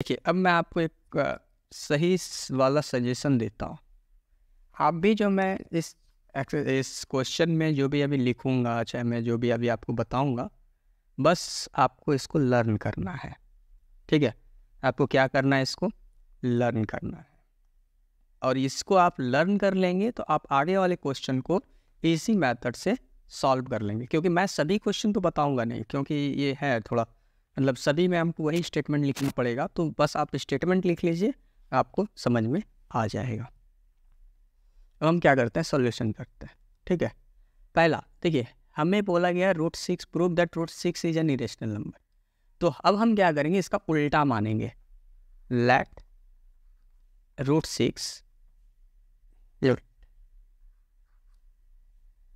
देखिए अब मैं आपको एक सही वाला सजेशन देता हूँ आप भी जो मैं इस इस क्वेश्चन में जो भी अभी लिखूँगा चाहे मैं जो भी अभी आपको बताऊँगा बस आपको इसको लर्न करना है ठीक है आपको क्या करना है इसको लर्न करना है और इसको आप लर्न कर लेंगे तो आप आगे वाले क्वेश्चन को इसी मेथड से सॉल्व कर लेंगे क्योंकि मैं सभी क्वेश्चन तो बताऊंगा नहीं क्योंकि ये है थोड़ा मतलब सभी में हमको वही स्टेटमेंट लिखना पड़ेगा तो बस आप स्टेटमेंट लिख लीजिए आपको समझ में आ जाएगा अब हम क्या करते हैं सॉल्यूशन करते हैं ठीक है पहला देखिए हमें बोला गया root six prove that root six is an irrational number तो अब हम क्या करेंगे इसका उल्टा मानेंगे लेट रूट सिक्स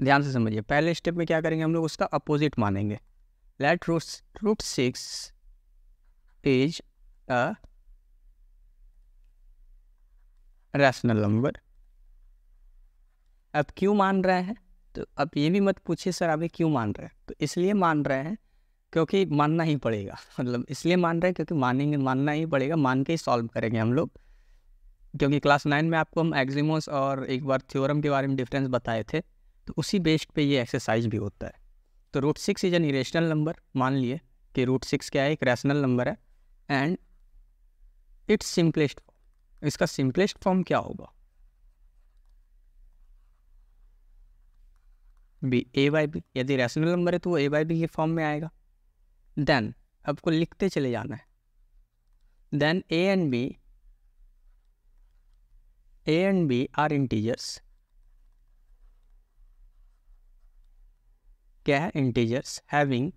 ध्यान से समझिए पहले स्टेप में क्या करेंगे हम लोग उसका अपोजिट मानेंगे let root, root 6 is a rational number अब क्यों मान रहे हैं तो अब ये भी मत पूछिए सर अभी क्यों मान रहे हैं तो इसलिए मान रहे हैं क्योंकि मानना ही पड़ेगा मतलब इसलिए मान रहे हैं क्योंकि मानेंगे मानना ही पड़ेगा मान के ही सॉल्व करेंगे हम लोग क्योंकि क्लास नाइन में आपको हम एग्जीमोस और एक बार थ्योरम के बारे में डिफरेंस बताए थे तो उसी बेस्ड पे ये एक्सरसाइज भी होता है तो root six is an irrational number मान लिए कि रूट सिक्स क्या है एक रैशनल नंबर है एंड इट्स सिंपलेस्ट फॉर्म इसका सिंपलेस्ट फॉर्म क्या होगा बी ए बाई बी यदि रैशनल नंबर है तो वो ए बाई बी के फॉर्म में आएगा देन आपको लिखते चले जाना है then a and b a and b are integers क्या है integers having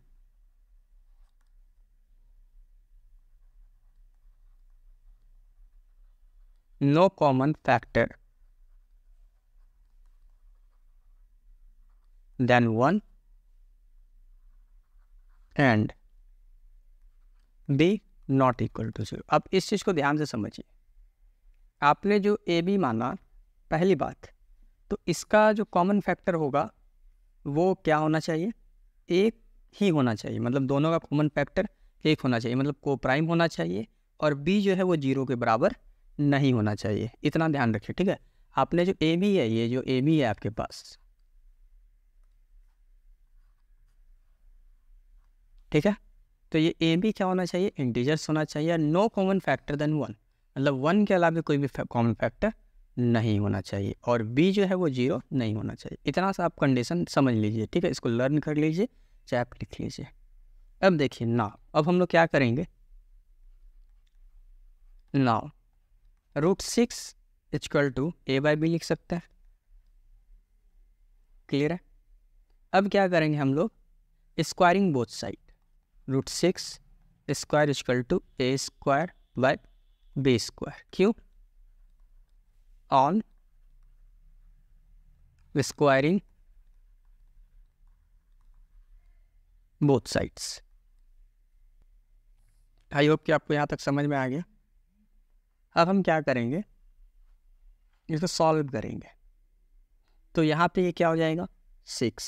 no common factor then one and b not equal to zero अब इस चीज़ को ध्यान से समझिए आपने जो ए बी माना पहली बात तो इसका जो कॉमन फैक्टर होगा वो क्या होना चाहिए एक ही होना चाहिए मतलब दोनों का कॉमन फैक्टर एक होना चाहिए मतलब को प्राइम होना चाहिए और बी जो है वो जीरो के बराबर नहीं होना चाहिए इतना ध्यान रखिए ठीक है आपने जो ए बी है ये जो ए बी है आपके पास ठीक है तो ये ए बी क्या होना चाहिए इंटीजर्स होना चाहिए no common factor then one मतलब वन के अलावा कोई भी कॉमन फैक्टर नहीं होना चाहिए और बी जो है वो जीरो नहीं होना चाहिए इतना सा आप कंडीशन समझ लीजिए ठीक है इसको लर्न कर लीजिए चाहे आप लिख लीजिए अब देखिए नाव अब हम लोग क्या करेंगे now root six is equal to a by b लिख सकते हैं क्लियर है अब क्या करेंगे हम लोग squaring both side root six square is equal to a square by b square क्यों on squaring both sides I hope कि आपको यहाँ तक समझ में आ गया अब हम क्या करेंगे इसको तो सॉल्व करेंगे तो यहाँ पे ये क्या हो जाएगा six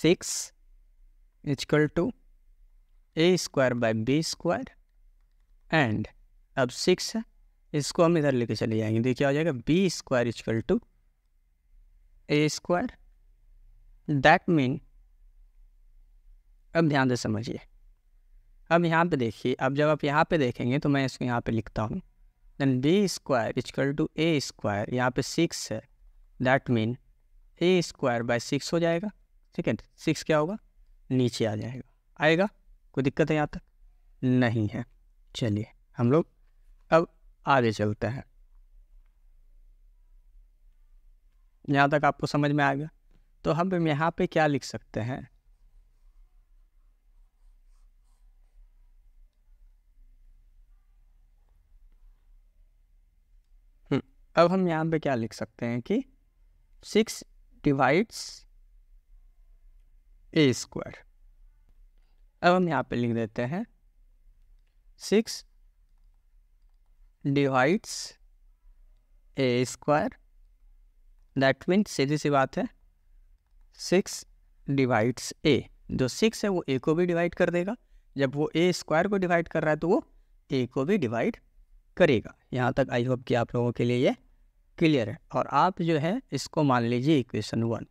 six is equal to a square by b square and अब सिक्स है इसको हम इधर लेके चले जाएंगे देखिए आ जाएगा b square is equal to a square that mean अब ध्यान से समझिए अब यहाँ पे देखिए अब जब आप यहाँ पे देखेंगे तो मैं इसको यहाँ पे लिखता हूँ then b square is equal to a square यहाँ पे सिक्स है that mean a square by six हो जाएगा ठीक है सिक्स क्या होगा नीचे आ जाएगा आएगा कोई दिक्कत है यहाँ तक नहीं है चलिए हम लोग अब आगे चलते हैं यहाँ तक आपको समझ में आएगा तो हम यहाँ पे क्या लिख सकते हैं हम्म, अब हम यहाँ पे क्या लिख सकते हैं कि सिक्स डिवाइड्स ए स्क्वायर अब हम यहाँ पे लिख देते हैं six divides a square that means सीधी सी बात है सिक्स डिवाइड्स ए जो सिक्स है वो ए को भी डिवाइड कर देगा जब वो ए स्क्वायर को डिवाइड कर रहा है तो वो ए को भी डिवाइड करेगा यहाँ तक आई होप कि आप लोगों के लिए ये क्लियर है और आप जो है इसको मान लीजिए इक्वेशन वन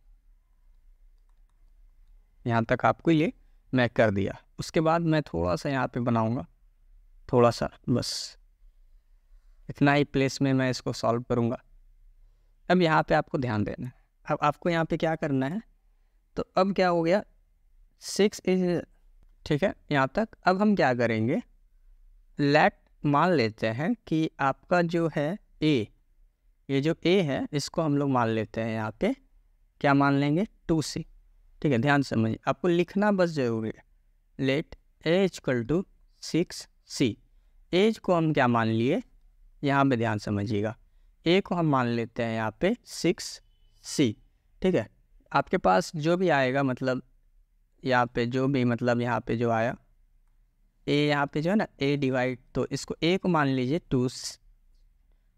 यहाँ तक आपको ये मैं कर दिया उसके बाद मैं थोड़ा सा यहाँ पे बनाऊँगा थोड़ा सा बस इतना ही प्लेस में मैं इसको सॉल्व करूँगा अब यहाँ पे आपको ध्यान देना है अब आपको यहाँ पे क्या करना है तो अब क्या हो गया सिक्स इज ठीक है यहाँ तक अब हम क्या करेंगे लेट मान लेते हैं कि आपका जो है ए ये जो ए है इसको हम लोग मान लेते हैं यहाँ पे क्या मान लेंगे टू सी ठीक है ध्यान समझिए आपको लिखना बस जरूरी है लेट कल टू सिक्स सी एज को हम क्या मान लिए यहाँ पे ध्यान समझिएगा ए को हम मान लेते हैं यहाँ पे सिक्स सी ठीक है आपके पास जो भी आएगा मतलब यहाँ पे जो भी मतलब यहाँ पे जो आया ए यहाँ पे जो है ना ए डिवाइड तो इसको ए को मान लीजिए टू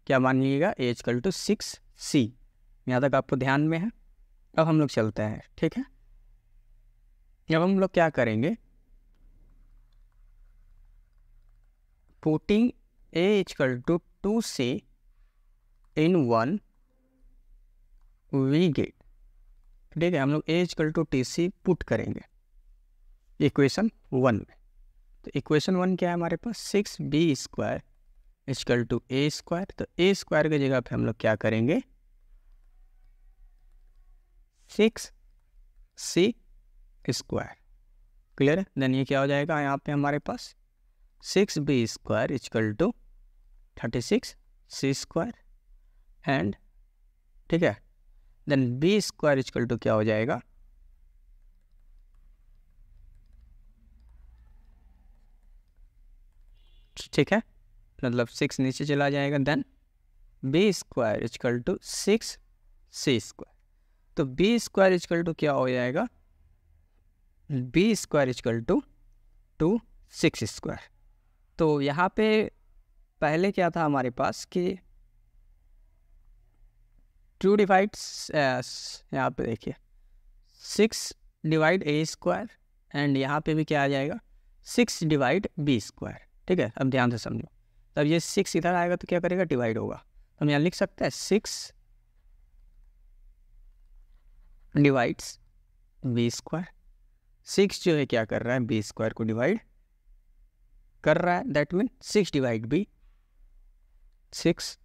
क्या मान लीजिएगा ए टू सिक्स सी यहाँ तक आपको ध्यान में है अब हम लोग चलते हैं ठीक है अब हम लोग क्या करेंगे putting a is equal to two c in one we get ठीक है हम लोग a is equal to t c put करेंगे इक्वेशन वन में तो इक्वेशन वन क्या है हमारे पास six b square is equal to a square तो ए स्क्वायर की जगह पे हम लोग क्या करेंगे six c square clear then ये क्या हो जाएगा यहाँ पे हमारे पास six b square is equal to thirty six c square and ठीक है then b square is equal to क्या हो जाएगा ठीक है मतलब सिक्स नीचे चला जाएगा then b square is equal to six c square तो बी स्क्वायर इजकल टू क्या हो जाएगा b square is equal to two six square तो यहाँ पे पहले क्या था हमारे पास कि टू डिवाइड यहाँ पे देखिए six divide a square and यहाँ पे भी क्या आ जाएगा सिक्स डिवाइड बी स्क्वायर ठीक है अब ध्यान से समझो तब ये सिक्स इधर आएगा तो क्या करेगा डिवाइड होगा तो हम यहाँ लिख सकते हैं six divides b square six जो है क्या कर रहा है बी स्क्वायर को डिवाइड कर रहा है that mean six divide b six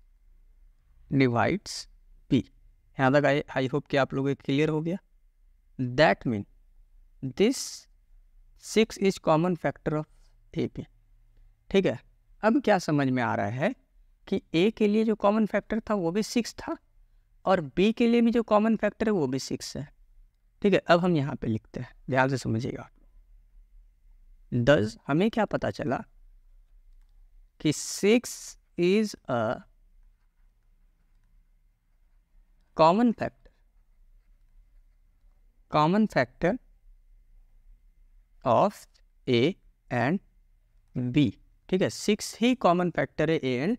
divides p यहाँ तक आई आई होप कि आप लोगों को क्लियर हो गया that mean this six is common factor of a p ठीक है अब क्या समझ में आ रहा है कि ए के लिए जो कॉमन फैक्टर था वो भी सिक्स था और बी के लिए भी जो कॉमन फैक्टर है वो भी सिक्स है ठीक है अब हम यहाँ पे लिखते हैं ध्यान से समझिएगा दस हमें क्या पता चला कि six is a common factor common factor of A and B ठीक है सिक्स ही कॉमन फैक्टर है ए एंड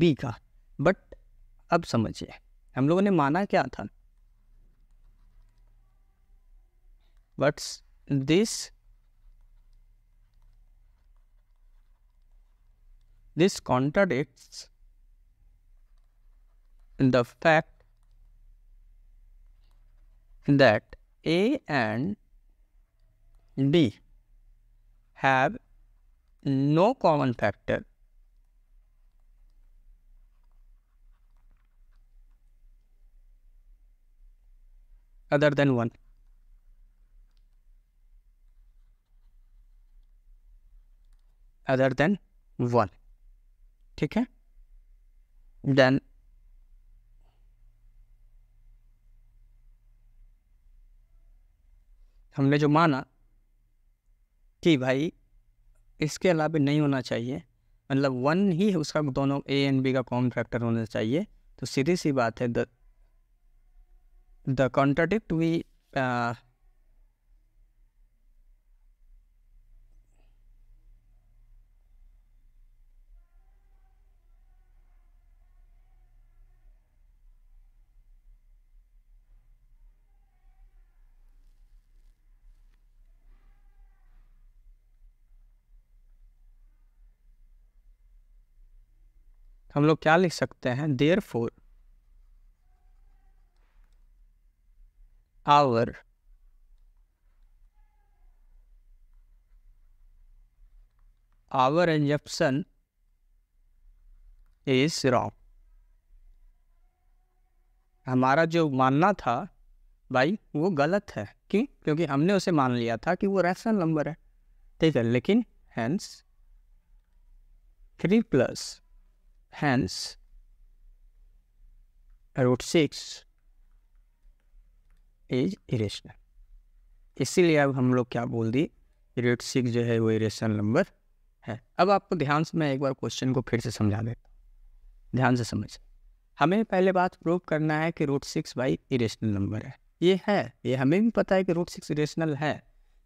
बी का बट अब समझिए हम लोगों ने माना क्या था buts this This contradicts the fact that A and b have no common factor other than 1. other than 1. ठीक है देन हमने जो माना कि भाई इसके अलावा नहीं होना चाहिए मतलब वन ही उसका दोनों ए एंड बी का कॉमन फैक्टर होना चाहिए तो सीधी सी बात है द द कॉन्ट्राडिक्ट वी हम लोग क्या लिख सकते हैं therefore our our assumption is wrong हमारा जो मानना था भाई वो गलत है कि क्योंकि हमने उसे मान लिया था कि वो रैशनल नंबर है ठीक है लेकिन hence three plus Hence, root six is irrational इसीलिए अब हम लोग क्या बोल दी रेट सिक्स जो है वो इरेशनल नंबर है अब आपको ध्यान से मैं एक बार क्वेश्चन को फिर से समझा देता हूँ ध्यान से समझ हमें पहले बात प्रूव करना है कि root six by irrational number है ये है ये हमें भी पता है कि रूट सिक्स इरेशनल है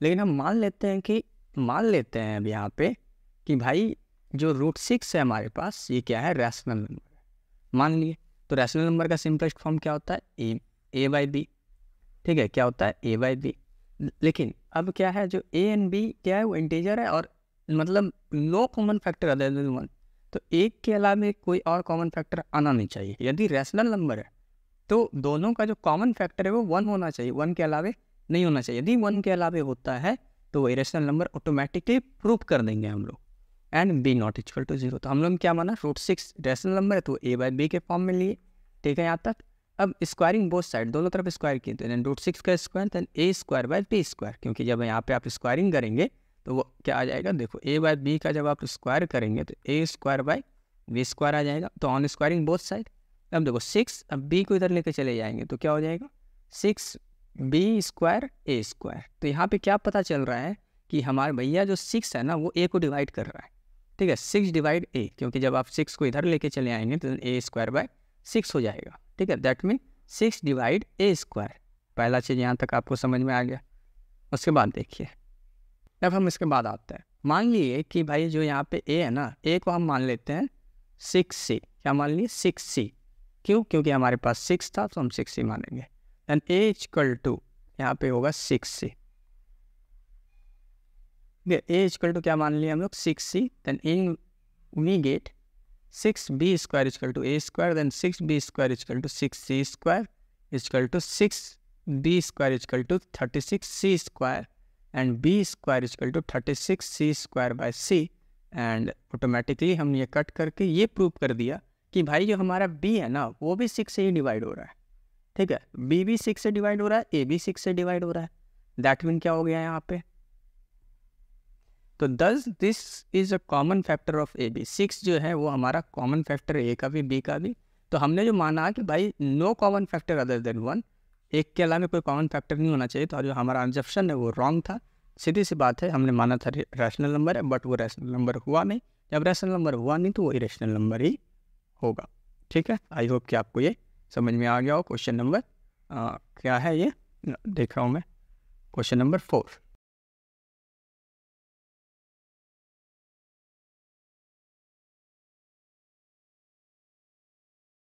लेकिन हम मान लेते हैं कि मान लेते हैं अब यहाँ पे कि भाई जो रूट सिक्स है हमारे पास ये क्या है रैशनल नंबर मान लिए तो रैशनल नंबर का सिंपलेस्ट फॉर्म क्या होता है ए ए बाई बी ठीक है क्या होता है ए बाई बी लेकिन अब क्या है जो ए एंड बी क्या है वो इंटीजर है और मतलब no common factor other than one तो एक के अलावा कोई और कॉमन फैक्टर आना नहीं चाहिए यदि रैशनल नंबर है तो दोनों का जो कॉमन फैक्टर है वो वन होना चाहिए वन के अलावा नहीं होना चाहिए यदि वन के अलावा होता है तो वही रैशनल नंबर ऑटोमेटिकली प्रूव कर देंगे हम लोग and b not equal to zero तो हम लोग क्या माना रूट सिक्स रेशनल नंबर है तो ए बाई बी के फॉर्म में लिए ठीक है यहाँ तक अब स्क्वायरिंग बोथ साइड दोनों तरफ स्क्वायर किए तो देन रूट सिक्स का square then a square by b square क्योंकि जब यहाँ पे आप स्क्वायरिंग करेंगे तो वो क्या आ जाएगा देखो ए बाय बी का जब आप स्क्वायर करेंगे तो a square by b square आ जाएगा तो ऑन स्क्वायरिंग बोथ साइड अब देखो सिक्स अब बी को इधर लेकर चले जाएंगे तो क्या हो जाएगा six b square a square तो यहाँ पे क्या पता चल रहा है कि हमारे भैया जो सिक्स है ना वो ए को डिवाइड कर रहा है ठीक है सिक्स डिवाइड ए क्योंकि जब आप सिक्स को इधर लेके चले आएंगे तो ए स्क्वायर बाय सिक्स हो जाएगा ठीक है that mean six divide a square पहला चीज़ यहाँ तक आपको समझ में आ गया उसके बाद देखिए अब हम इसके बाद आते हैं मान लीजिए कि भाई जो यहाँ पे ए है ना ए को हम मान लेते हैं सिक्स सी क्या मान लीजिए सिक्स सी क्यों क्योंकि हमारे पास सिक्स था तो हम सिक्स सी मानेंगे एंड ए इक्वल टू यहाँ पे होगा six c a is equal to क्या मान लिया हम लोग six c then in we get six b square is equal to a square then six b square is equal to six c square is equal to six b square is equal to thirty six c square and b square is equal to thirty six c square by c and automatically हमने ये cut करके ये prove कर दिया कि भाई जो हमारा बी है ना वो भी सिक्स से ही डिवाइड हो रहा है ठीक है बी भी सिक्स से डिवाइड हो रहा है ए भी सिक्स से डिवाइड हो रहा है दैट मीन क्या हो गया यहाँ पे तो दस this is a common factor of a b six जो है वो हमारा कॉमन फैक्टर ए का भी बी का भी तो हमने जो माना कि भाई no common factor other than one एक के अलावा कोई कॉमन फैक्टर नहीं होना चाहिए तो जो हमारा ऑब्जप्शन है वो रॉन्ग था सीधी सी बात है हमने माना था रैशनल नंबर है बट वो रैशनल नंबर हुआ नहीं जब रैशनल नंबर हुआ नहीं तो वो इरेशनल नंबर ही होगा ठीक है आई होप कि आपको ये समझ में आ गया हो क्वेश्चन नंबर क्या है ये देख रहा हूँ मैं क्वेश्चन नंबर फोर